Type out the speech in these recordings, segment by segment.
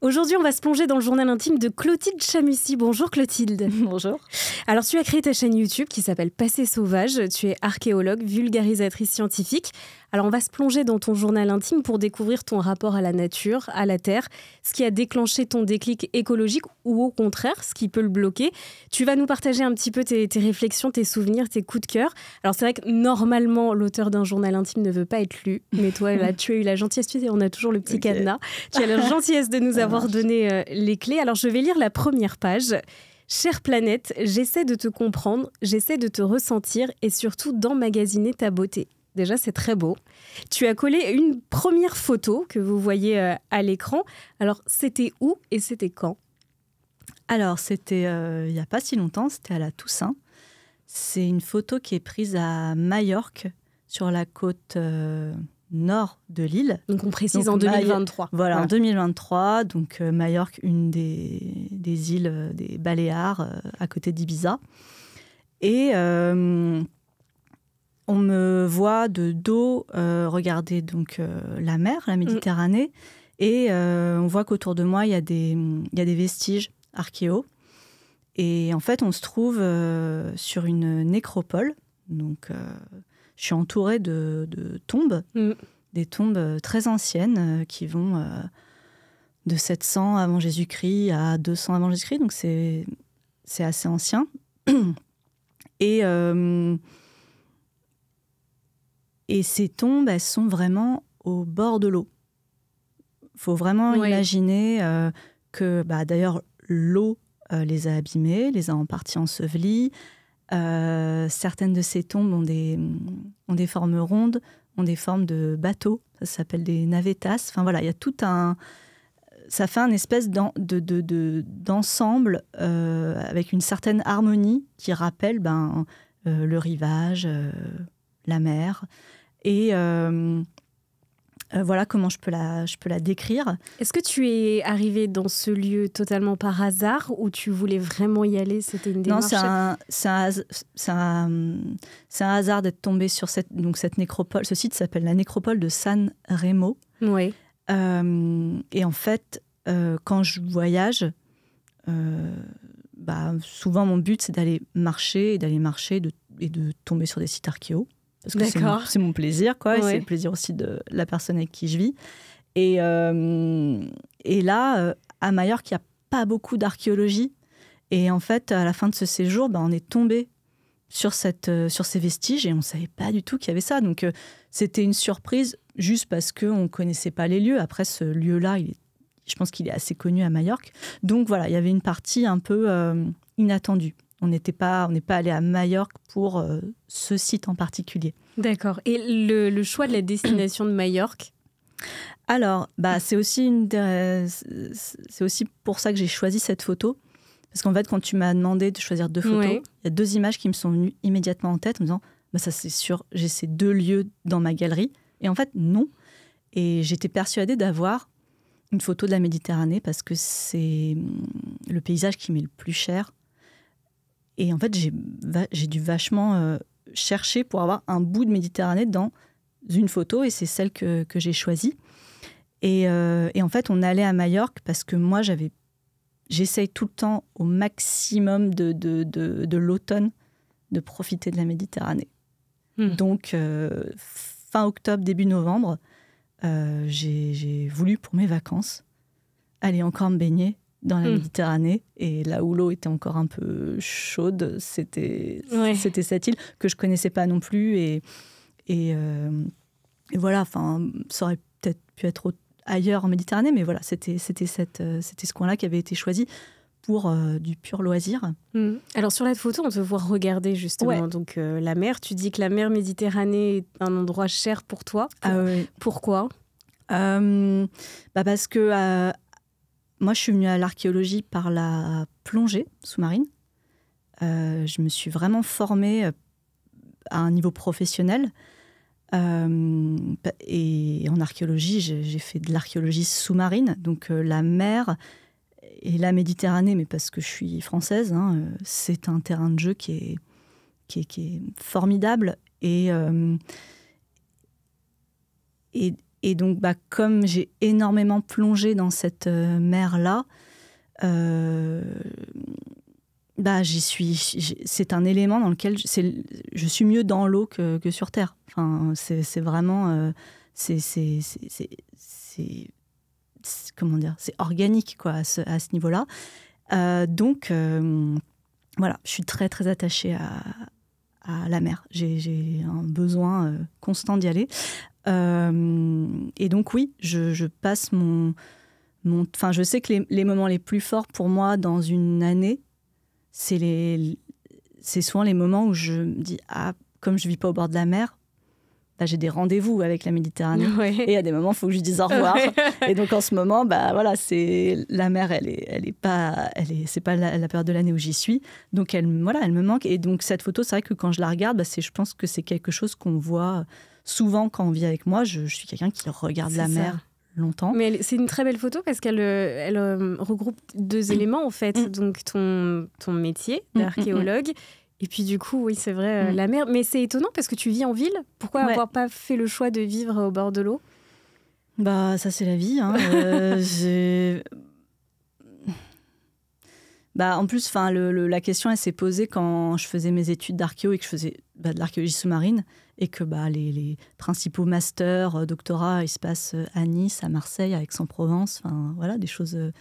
Aujourd'hui, on va se plonger dans le journal intime de Clotilde Chamussy. Bonjour Clotilde. Bonjour. Alors, tu as créé ta chaîne YouTube qui s'appelle Passé Sauvage. Tu es archéologue, vulgarisatrice scientifique. Alors on va se plonger dans ton journal intime pour découvrir ton rapport à la nature, à la terre, ce qui a déclenché ton déclic écologique ou au contraire ce qui peut le bloquer. Tu vas nous partager un petit peu tes, réflexions, tes souvenirs, tes coups de cœur. Alors c'est vrai que normalement l'auteur d'un journal intime ne veut pas être lu, mais toi là tu as eu la gentillesse, tu on a toujours le petit cadenas, tu as la gentillesse de nous avoir donné euh, les clés. Alors je vais lire la première page. Chère planète, j'essaie de te comprendre, j'essaie de te ressentir et surtout d'emmagasiner ta beauté. Déjà, c'est très beau. Tu as collé une première photo que vous voyez euh, à l'écran. Alors, c'était où et c'était quand Alors, c'était euh, il n'y a pas si longtemps, c'était à la Toussaint. C'est une photo qui est prise à Majorque, sur la côte euh, nord de l'île. Donc on précise en 2023. Voilà, en 2023, donc euh, Majorque, une des, des îles des Baléares, à côté d'Ibiza. Et on me voit de dos euh, regarder donc euh, la mer, la Méditerranée, et euh, on voit qu'autour de moi il y, a des, des vestiges archéo. Et en fait, on se trouve sur une nécropole. Donc, je suis entourée de, tombes, mm. des tombes très anciennes qui vont de 700 avant Jésus-Christ à 200 avant Jésus-Christ. Donc, c'est assez ancien. Et et ces tombes, elles sont vraiment au bord de l'eau. Il faut vraiment imaginer euh, que, bah, d'ailleurs, l'eau euh, les a abîmées, les a en partie ensevelies. Euh, certaines de ces tombes ont des, ont des formes rondes, ont des formes de bateaux. Ça s'appelle des navetas. Enfin voilà, il y a tout un. Ça fait un espèce d'ensemble de, de, avec une certaine harmonie qui rappelle ben, le rivage la mer. Et euh, euh, voilà comment je peux la, je peux la décrire. Est-ce que tu es arrivée dans ce lieu totalement par hasard ou tu voulais vraiment y aller C'était une démarche Non, c'est un, hasard d'être tombée sur cette, donc cette nécropole. Ce site s'appelle la nécropole de San Remo. Oui. Euh, et en fait, quand je voyage, bah, souvent mon but c'est d'aller marcher et d'aller marcher de, et de tomber sur des sites archéos parce c'est mon, plaisir, quoi, c'est le plaisir aussi de la personne avec qui je vis. Et, euh, là, euh, à Majorque, il n'y a pas beaucoup d'archéologie. Et en fait, à la fin de ce séjour, ben, on est tombé euh, sur, ces vestiges et on ne savait pas du tout qu'il y avait ça. Donc c'était une surprise juste parce qu'on ne connaissait pas les lieux. Après, ce lieu-là, je pense qu'il est assez connu à Majorque. Donc voilà, il y avait une partie un peu inattendue. On n'était pas, on n'est pas allé à Majorque pour euh, ce site en particulier. D'accord. Et le, choix de la destination de Majorque Alors, bah, c'est aussi une, c'est aussi pour ça que j'ai choisi cette photo, parce qu'en fait, quand tu m'as demandé de choisir deux photos, il y a deux images qui me sont venues immédiatement en tête, en me disant, bah, ça c'est sûr, j'ai ces deux lieux dans ma galerie. Et en fait, non. Et j'étais persuadée d'avoir une photo de la Méditerranée parce que c'est hum, le paysage qui m'est le plus cher et en fait, j'ai dû vachement euh, chercher pour avoir un bout de Méditerranée dans une photo, et c'est celle que, j'ai choisie. Euh, et, en fait, on allait à Majorque parce que moi, j'avais, j'essaye tout le temps au maximum de, l'automne de profiter de la Méditerranée. Hmm. Donc, euh, fin octobre, début novembre, j'ai voulu pour mes vacances aller encore me baigner dans la hmm. Méditerranée et là où l'eau était encore un peu chaude, c'était c'était cette île que je connaissais pas non plus et et, euh, voilà, enfin ça aurait peut-être pu être ailleurs en Méditerranée, mais voilà, c'était c'était cette euh, c'était ce coin-là qui avait été choisi pour euh, du pur loisir. Hmm. Alors sur la photo, on te voit regarder justement donc la mer. Tu dis que la mer Méditerranée est un endroit cher pour toi. Ah pourquoi bah parce que moi, je suis venue à l'archéologie par la plongée sous-marine. Euh, je me suis vraiment formée euh, à un niveau professionnel. Euh, et en archéologie, j'ai fait de l'archéologie sous-marine, donc la mer et la Méditerranée, mais parce que je suis française, hein, c'est un terrain de jeu qui est, qui est, formidable. Et, et, et donc, bah, comme j'ai énormément plongé dans cette euh, mer-là, euh, bah, j'y suis. C'est un élément dans lequel je, suis mieux dans l'eau que, sur terre. Enfin, c'est vraiment, euh, c'est comment dire, c'est organique quoi à ce, niveau-là. donc, voilà, je suis très très attachée à, la mer. J'ai un besoin constant d'y aller. Euh, et donc oui, je, passe mon... Enfin, je sais que les, moments les plus forts pour moi dans une année, c'est les, c'est souvent les moments où je me dis ah comme je vis pas au bord de la mer, bah, j'ai des rendez-vous avec la Méditerranée il et à des moments il faut que je dise au revoir. Et donc en ce moment, bah voilà, c'est la mer, elle est, elle est pas, elle est, c'est pas la, la, période de l'année où j'y suis, donc elle, voilà, elle me manque. Et donc cette photo, c'est vrai que quand je la regarde, bah, c'est, je pense que c'est quelque chose qu'on voit souvent, quand on vit avec moi, je, suis quelqu'un qui regarde la mer longtemps. Mais c'est une très belle photo parce qu'elle euh, euh, regroupe deux mm. éléments en fait. Mm. Donc ton, ton métier mm, d'archéologue. Et puis du coup, oui, c'est vrai, euh, la mer. Mais c'est étonnant parce que tu vis en ville. Pourquoi avoir pas fait le choix de vivre au bord de l'eau Bah ça c'est la vie. Hein. Bah, en plus, enfin, la question elle s'est posée quand je faisais mes études d'archéo et que je faisais bah, de l'archéologie sous-marine et que bah, les, principaux masters, euh, doctorats, ils se passent euh, à Nice, à Marseille, à Aix-en-Provence, enfin voilà, des choses, euh,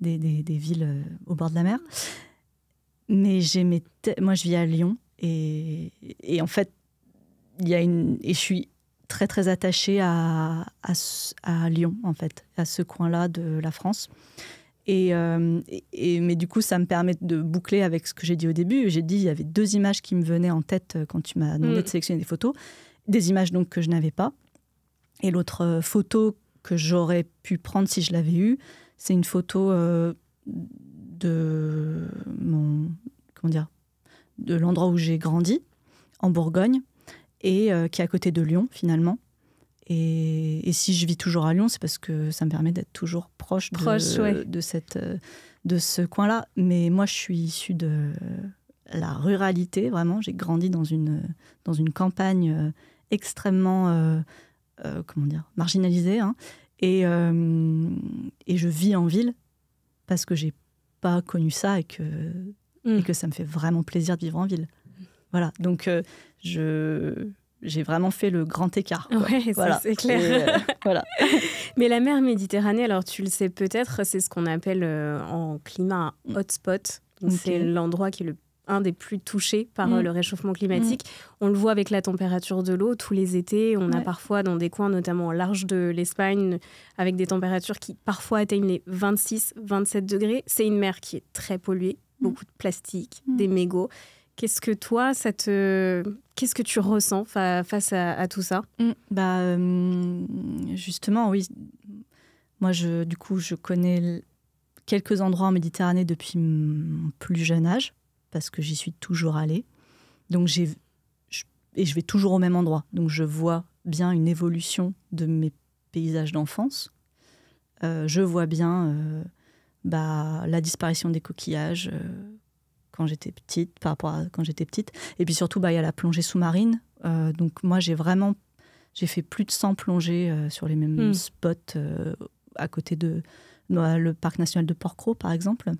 des, villes au bord de la mer. Mais j'aimais, moi je vis à Lyon et, en fait, il y a une, et je suis très très attachée à, à Lyon en fait, à ce coin-là de la France. Euh, et, mais du coup, ça me permet de boucler avec ce que j'ai dit au début. J'ai dit, il y avait deux images qui me venaient en tête euh, quand tu m'as demandé mm. de sélectionner des photos. Des images donc que je n'avais pas. Et l'autre euh, photo que j'aurais pu prendre si je l'avais eue, c'est une photo de mon comment dire de l'endroit où j'ai grandi en Bourgogne et qui est à côté de Lyon finalement et, si je vis toujours à Lyon, c'est parce que ça me permet d'être toujours proche, de, cette, euh, de ce coin-là. Mais moi, je suis issue de la ruralité, vraiment. J'ai grandi dans une, dans une campagne euh, extrêmement, euh, comment dire, marginalisée. Hein. Et, et, je vis en ville parce que j'ai pas connu ça et que, et hmm. que ça me fait vraiment plaisir de vivre en ville. Voilà, donc je j'ai vraiment fait le grand écart. Oui, c'est clair. Euh, Mais la mer Méditerranée, alors tu le sais peut-être, c'est ce qu'on appelle euh, en climat un mm. hotspot. C'est l'endroit qui est le, un des plus touchés par euh, mm. le réchauffement climatique. Mm. On le voit avec la température de l'eau tous les étés. On a parfois dans des coins, notamment au large de l'Espagne, avec des températures qui parfois atteignent les 26, 27 degrés. C'est une mer qui est très polluée, beaucoup de plastique, des mégots. Qu'est-ce que toi, ça Qu'est-ce que tu ressens face à, tout ça mmh, Bah mmh, justement, oui. Moi, je, du coup, je connais quelques endroits en Méditerranée depuis mon plus jeune âge parce que j'y suis toujours allée. Donc j'ai et je vais toujours au même endroit. Donc je vois bien une évolution de mes paysages d'enfance. Euh, je vois bien euh, bah, la disparition des coquillages. Euh, quand j'étais petite, par rapport à quand j'étais petite. Et puis surtout, bah, il y a la plongée sous-marine. Euh, donc moi, j'ai vraiment, j'ai fait plus de 100 plongées euh, sur les mêmes hmm. spots euh, à côté de bah, le parc national de porcro par exemple.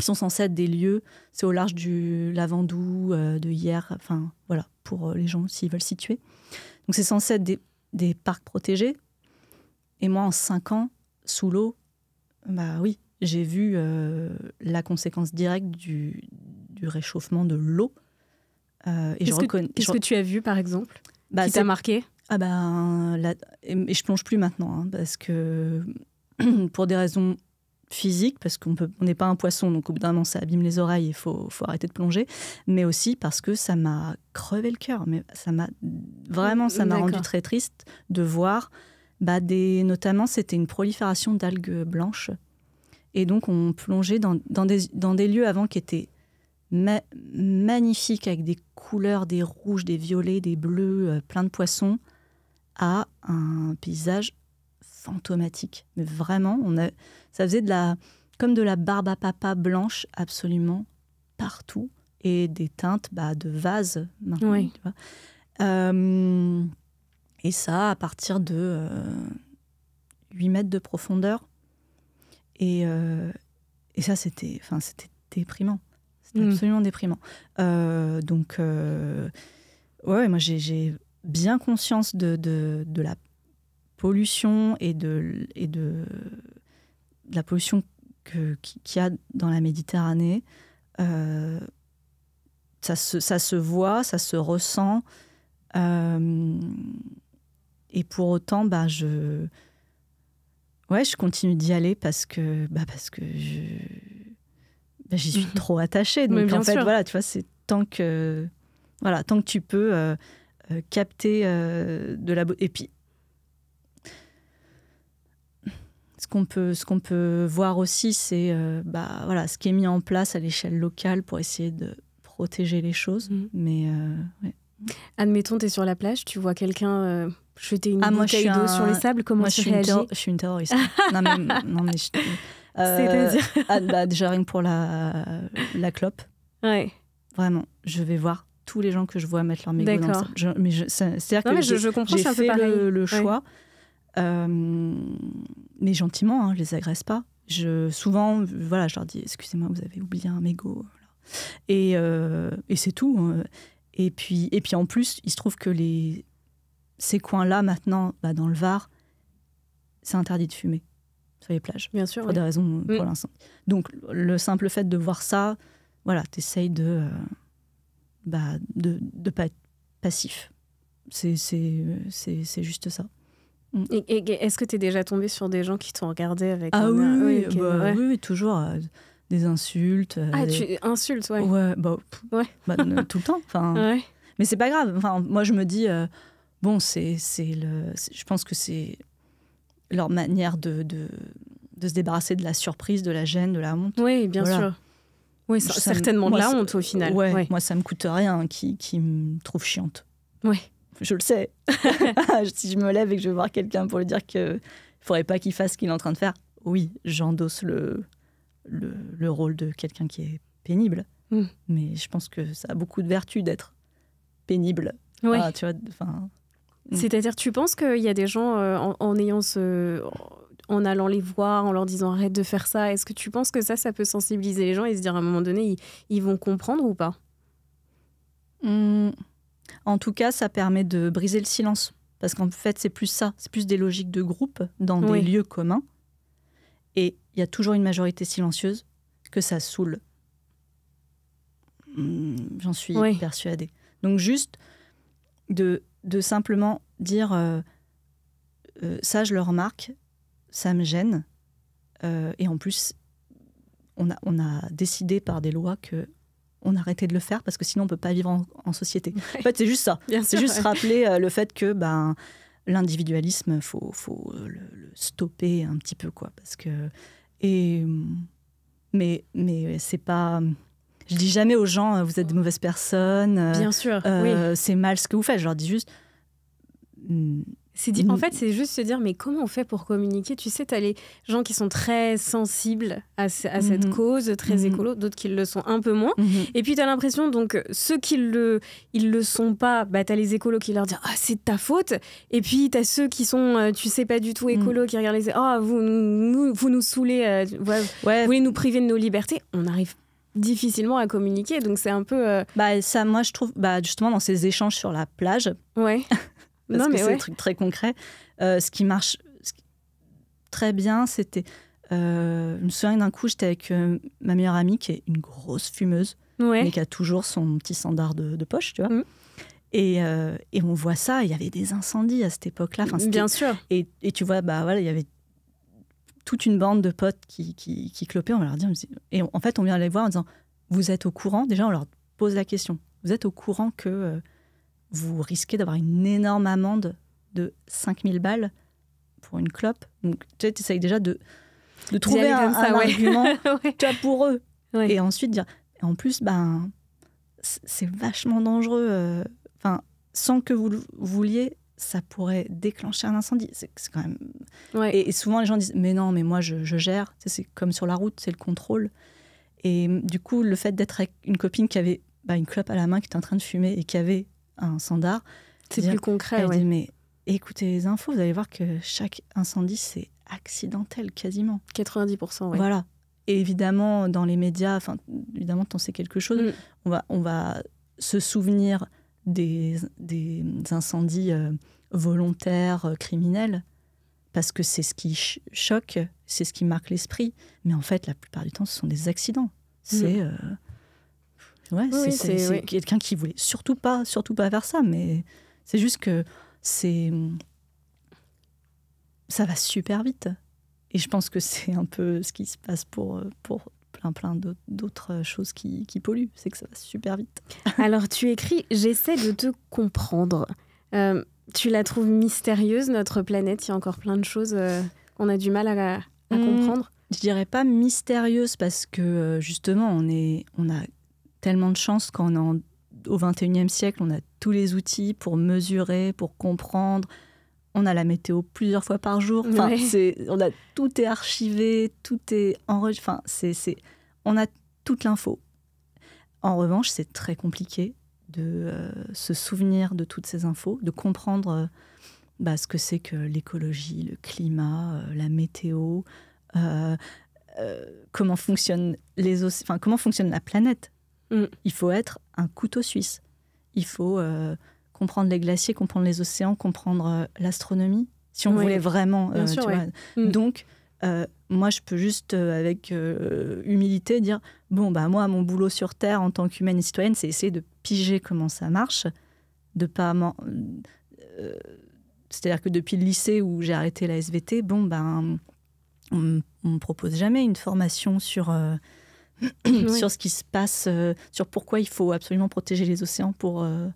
Ils sont censés être des lieux, c'est au large du Lavandou, de hier, enfin voilà, pour les gens s'ils veulent situer. Donc c'est censé être des, des parcs protégés. Et moi, en 5 ans, sous l'eau, bah oui, j'ai vu euh, la conséquence directe du, réchauffement de l'eau. Euh, et qu'est-ce, que, tu as vu, par exemple, bah, qui t'a marqué ah ben, et je plonge plus maintenant, hein, parce que pour des raisons physiques, parce qu'on n'est pas un poisson, donc au bout d'un moment, ça abîme les oreilles, il faut... arrêter de plonger, mais aussi parce que ça m'a crevé le cœur. Mais ça m'a vraiment, ça m'a rendu très triste de voir, bah, des... notamment, c'était une prolifération d'algues blanches et donc, on plongeait dans, des, lieux avant qui étaient magnifiques, avec des couleurs, des rouges, des violets, des bleus, euh, plein de poissons, à un paysage fantomatique. Mais vraiment, on ça faisait de la, comme de la barbe à papa blanche absolument partout et des teintes bah, de vase maintenant. Euh, et ça, à partir de 8 euh, mètres de profondeur, et, euh, et ça, c'était déprimant. C'était mm. absolument déprimant. Euh, donc, euh, ouais, moi, j'ai bien conscience de, de, la pollution et de, et de, la pollution qu'il y a dans la Méditerranée. Euh, ça, se, ça se voit, ça se ressent. et pour autant, bah, je Ouais, je continue d'y aller parce que, bah parce que je, bah, j'y suis mhm. trop attachée. Donc en fait, voilà, tu vois, c'est tant que, voilà, tant que tu peux euh, euh, capter euh, de la beauté. Et puis, ce qu'on peut, ce qu'on peut voir aussi, c'est bah voilà, ce qui est mis en place à l'échelle locale pour essayer de protéger les choses. Mhm. Mais Admettons, tu es sur la plage, tu vois quelqu'un euh, jeter une ah, bouteille d'eau sur les sables, comment moi, tu je réagis Je suis une terroriste. non, mais, non, mais cest euh, ah, bah, Déjà, rien que pour la, la clope. Vraiment, je vais voir tous les gens que je vois mettre leur mégot dans mais c'est-à-dire que je, je comprends, j'ai fait le, le, choix, euh, mais gentiment, je hein, je les agresse pas. Je, souvent, voilà, je leur dis, excusez-moi, vous avez oublié un mégot. Et, euh, et c'est tout. Hein. Et puis, et puis en plus, il se trouve que les, ces coins-là, maintenant, bah, dans le Var, c'est interdit de fumer sur les plages. Bien sûr. Pour des raisons euh, pour mm. l'instant. Donc, le simple fait de voir ça, voilà, t'essayes de, ne euh, bah, de, de pas être passif. C'est juste ça. Mm. Et, est-ce que tu es déjà tombé sur des gens qui t'ont regardé avec Ah un... oui, bah, toujours des insultes. Euh, ah, tu insultes, ouais. Bah, bah, tout le temps. Enfin, mais c'est pas grave. Enfin, moi, je me dis, euh, bon, c'est, le, je pense que c'est leur manière de, de, se débarrasser de la surprise, de la gêne, de la honte. Oui, bien sûr. Oui, certainement de la honte au final. Moi, ça me coûte rien qui, me trouve chiante. Oui. Je le sais. si je me lève et que je vais voir quelqu'un pour lui dire que faudrait pas qu'il fasse ce qu'il est en train de faire, oui, j'endosse le, le, rôle de quelqu'un qui est pénible. Mm. Mais je pense que ça a beaucoup de vertus d'être pénible. enfin. Mm. C'est-à-dire, tu penses qu'il y a des gens euh, en, ayant ce, en allant les voir, en leur disant arrête de faire ça. Est-ce que tu penses que ça, ça peut sensibiliser les gens et se dire à un moment donné, ils, vont comprendre ou pas mm. En tout cas, ça permet de briser le silence. Parce qu'en fait, c'est plus ça, c'est plus des logiques de groupe dans des lieux communs il y a toujours une majorité silencieuse que ça saoule. Hmm, j'en suis persuadée. Donc juste de, simplement dire euh, euh, ça, je le remarque, ça me gêne. Euh, et en plus, on a, on a décidé par des lois que on arrêtait de le faire parce que sinon on peut pas vivre en, société. En fait, c'est juste ça. C'est juste rappeler le fait que ben l'individualisme, faut faut le, le, stopper un petit peu quoi, parce que et, mais mais c'est pas. Je dis jamais aux gens, euh, vous êtes des mauvaises personnes. Euh, Bien sûr. Euh, c'est mal ce que vous faites. Je leur dis juste mm, Dit, en mm. fait, c'est juste se dire, mais comment on fait pour communiquer Tu sais, tu as les gens qui sont très sensibles à, cette mm-hmm. cause, très mm-hmm. écolo, d'autres qui le sont un peu moins. Mm-hmm. Et puis, tu as l'impression, donc, ceux qui le, ils le sont pas, bah, tu as les écolos qui leur disent, ah, c'est de ta faute. Et puis, tu as ceux qui sont, euh, tu sais, pas du tout mm. écolos, qui regardent les, ah, vous, nous, vous nous saoulez, euh, vous voulez nous priver de nos libertés. On arrive difficilement à communiquer. Donc, c'est un peu. Euh, bah, ça, moi, je trouve, bah, justement, dans ces échanges sur la plage. Ouais. parce non, que c'est un truc très concret. Euh, ce qui marche très bien, c'était. Euh, je me souviens d'un coup, j'étais avec euh, ma meilleure amie qui est une grosse fumeuse, mais qui a toujours son petit standard de, poche, tu vois. Mm. Euh, et, on voit ça, il y avait des incendies à cette époque-là. Bien sûr. Et, tu vois, bah voilà, il y avait toute une bande de potes qui, qui, clopaient. On va leur dire, et en fait, on vient les voir en disant, vous êtes au courant Déjà, on leur pose la question. Vous êtes au courant que vous risquez d'avoir une énorme amende de 5000 balles pour une clope. Donc, tu sais, essayes déjà de, trouver un, argument pour eux. Et ensuite dire, en plus, ben, c'est vachement dangereux. Euh, enfin, sans que vous vouliez, ça pourrait déclencher un incendie. C'est quand même. Et, souvent, les gens disent, mais non, mais moi, je, gère. C'est comme sur la route, c'est le contrôle. Et du coup, le fait d'être avec une copine qui avait ben, une clope à la main, qui était en train de fumer et qui avait un standard. C'est plus concret. mais écoutez les infos, vous allez voir que chaque incendie, c'est accidentel quasiment. 90%, Voilà. Et évidemment, dans les médias, enfin, évidemment, on sait quelque chose. Mm. On, va, on va se souvenir des, incendies euh, volontaires, euh, criminels, parce que c'est ce qui choque, c'est ce qui marque l'esprit. Mais en fait, la plupart du temps, ce sont des accidents. Mm. C'est. Euh, Ouais, c'est quelqu'un qui voulait surtout pas, surtout pas faire ça, mais c'est juste que c'est ça va super vite. Et je pense que c'est un peu ce qui se passe pour, pour plein plein d'autres choses qui, qui polluent, c'est que ça va super vite. Alors tu écris, j'essaie de te comprendre. Euh, tu la trouves mystérieuse, notre planète, il y a encore plein de choses euh, qu'on a du mal à, à mmh. comprendre. Je dirais pas mystérieuse parce que euh, justement on, est, on a tellement de chance qu'au au 21e siècle, on a tous les outils pour mesurer, pour comprendre. On a la météo plusieurs fois par jour. Enfin, c'est, on a, tout est archivé, tout est enregistré. Enfin, c'est, c'est, on a toute l'info. En revanche, c'est très compliqué de euh, se souvenir de toutes ces infos, de comprendre euh, bah, ce que c'est que l'écologie, le climat, euh, la météo, comment fonctionnent les enfin, comment fonctionne la planète. Mm. Il faut être un couteau suisse. Il faut euh, comprendre les glaciers, comprendre les océans, comprendre euh, l'astronomie, si on voulait vraiment. Euh, mm. Donc, moi, je peux juste, avec humilité, dire bon, bah, moi, mon boulot sur Terre en tant qu'humaine et citoyenne, c'est essayer de piger comment ça marche, de pas. C'est-à-dire que depuis le lycée où j'ai arrêté la SVT, bon, ben, on ne me propose jamais une formation sur sur ce qui se passe, euh, sur pourquoi il faut absolument protéger les océans pour, euh,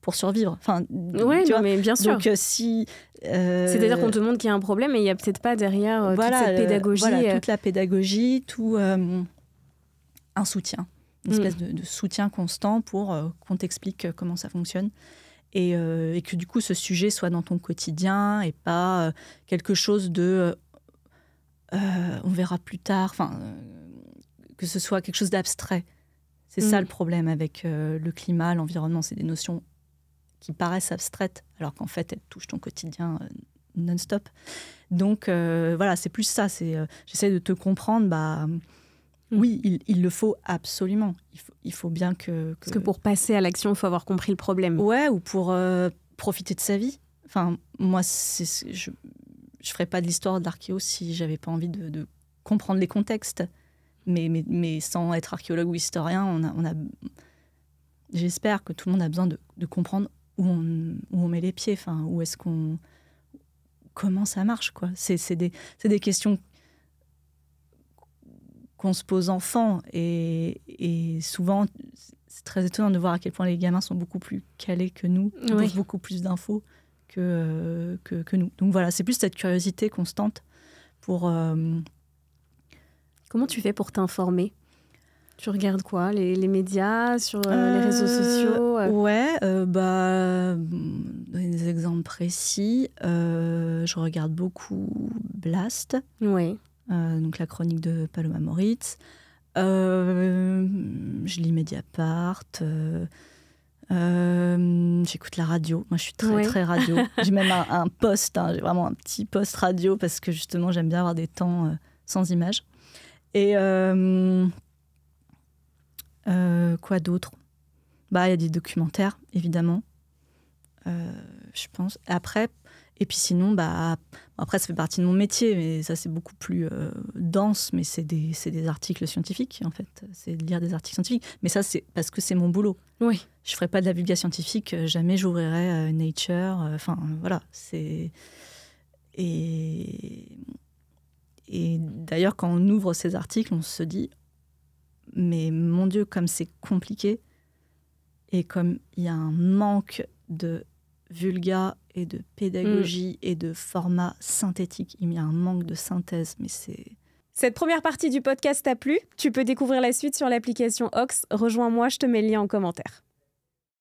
pour survivre. Enfin, mais bien sûr. Donc, euh, si. C'est-à-dire qu'on te montre qu'il y a un problème et il n'y a peut-être pas derrière toute cette pédagogie. Voilà, toute la pédagogie, tout. un soutien, une espèce mm. de, soutien constant pour qu'on t'explique comment ça fonctionne. Et, que du coup ce sujet soit dans ton quotidien et pas quelque chose de on verra plus tard. Enfin, que ce soit quelque chose d'abstrait. C'est ça mm. le problème avec euh, le climat, l'environnement. C'est des notions qui paraissent abstraites, alors qu'en fait, elles touchent ton quotidien euh, non-stop. Donc euh, voilà, c'est plus ça. C'est j'essaie de te comprendre. Bah mm. oui, il, le faut absolument. Il faut, bien que, que, Parce que pour passer à l'action, il faut avoir compris le problème. Ouais, ou pour profiter de sa vie. Enfin, moi, je, ne ferais pas de l'histoire de l'archéo si j'avais pas envie de comprendre les contextes mais, sans être archéologue ou historien, on a, on a... j'espère que tout le monde a besoin de, comprendre où on, met les pieds, enfin, où est-ce qu'on, comment ça marche, quoi. C'est des, questions qu'on se pose enfant et, et souvent c'est très étonnant de voir à quel point les gamins sont beaucoup plus calés que nous, ont beaucoup plus d'infos euh, que, que, nous. Donc voilà, c'est plus cette curiosité constante pour euh, Comment tu fais pour t'informer tu regardes quoi les, médias, sur euh, les réseaux euh, sociaux euh Ouais, euh, bah, mm, des exemples précis. je regarde beaucoup Blast, oui. donc la chronique de Paloma Moritz. je lis Mediapart. J'écoute la radio. Moi, je suis très, très radio. j'ai même un, poste, hein, j'ai vraiment un petit poste radio parce que justement, j'aime bien avoir des temps sans images. Et euh, euh, quoi d'autre Bah, il y a des documentaires, évidemment. Euh, je pense. Après, et puis sinon, bah, après, ça fait partie de mon métier, mais ça, c'est beaucoup plus dense, mais c'est des, des, articles scientifiques, en fait. C'est de lire des articles scientifiques. Mais ça, c'est parce que c'est mon boulot. Oui. Je ne ferai pas de la vulgarisation scientifique, jamais j'ouvrirai Nature. Enfin, voilà. C'est. Et. Et d'ailleurs, quand on ouvre ces articles, on se dit, mais mon Dieu, comme c'est compliqué et comme il y a un manque de vulga et de pédagogie mm. et de format synthétique. Il y a un manque de synthèse, mais c'est... Cette première partie du podcast t'a plu Tu peux découvrir la suite sur l'application Ox. Rejoins-moi, je te mets le lien en commentaire.